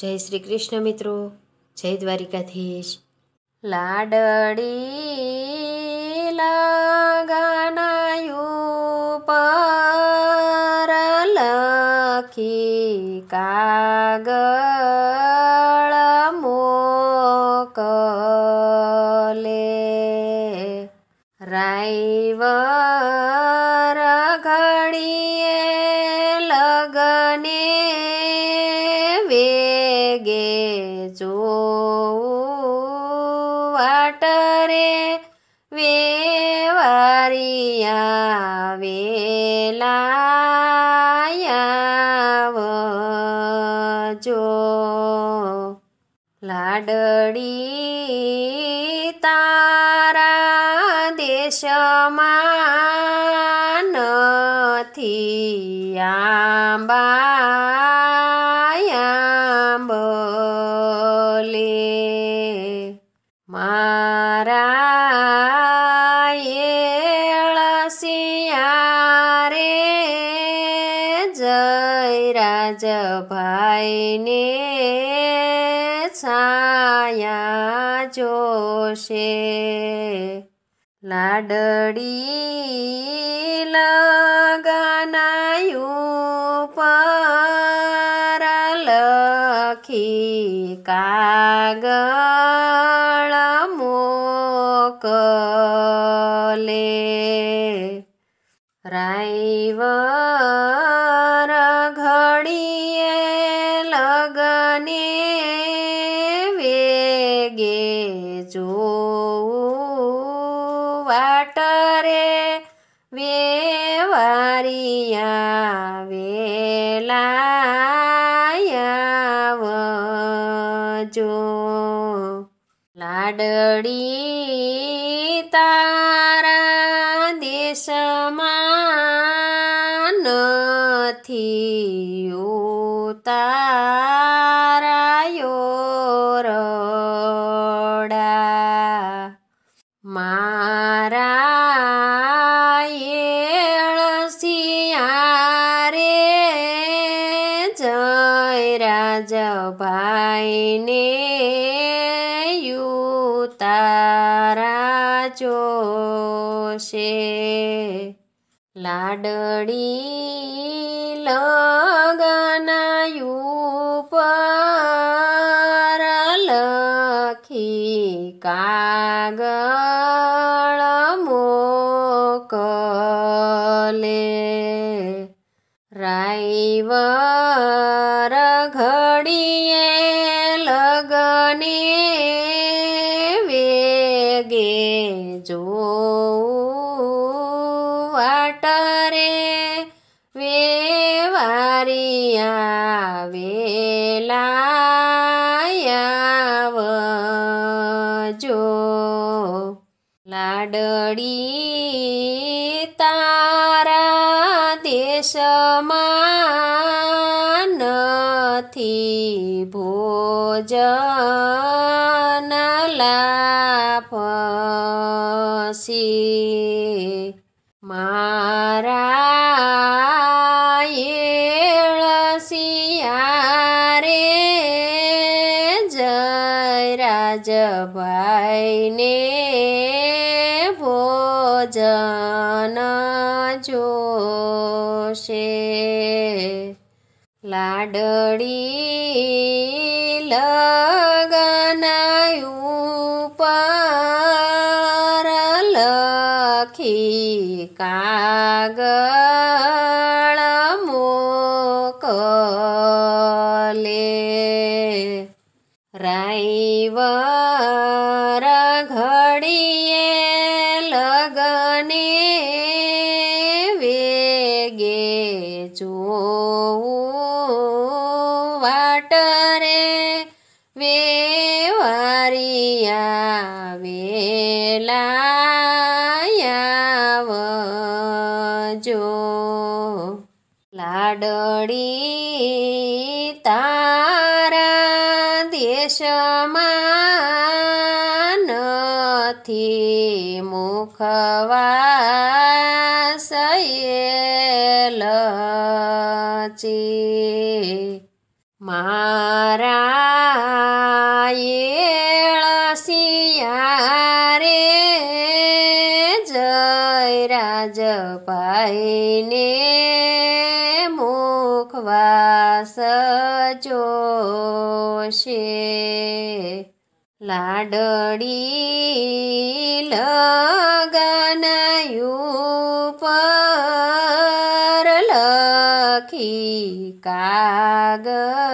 જય શ્રી કૃષ્ણ મિત્રો જય દ્વારિકાધીશ લાડડી લગનાયું પર લખી કાગળ મોકલે રાઈવર ઘડીએ જોવું વાટરે વેવારિયા વેલાયા જો લાડડી તારા દેશમાં નથી આંબા મારા એળસિયા રે જય રાજભાઈને છાયા જોશે લાડડી લગનાયું પર લખી કાગ રાઈવર ઘડીએ લગને વેગે જોવું વાટરે વેવારિયા વેલાયા જો લાડડી તારા દેશમાં જ ભાઈને યુ તારા જોશે લાડડી લગનાયું પર લખી કાગળ મોકલે રાઈવર વટરે વેવારિયા વેલાયાવજો લાડડી તારા દેશમાં નથી ભોજન લાફસી પાયળસિયા રે રાજભાઈને ભોજન જોશે લાડળી લગનાયું પર લખી કાગ મને વેગે જોવું વાટ રે વેવારિયા વેલાયા જો લાડડી સયેલ છે મારા સિયા રે જય રાજ પાઈને મુખવાસ જોશે લાડડી લગનયું પર લખી કાગળ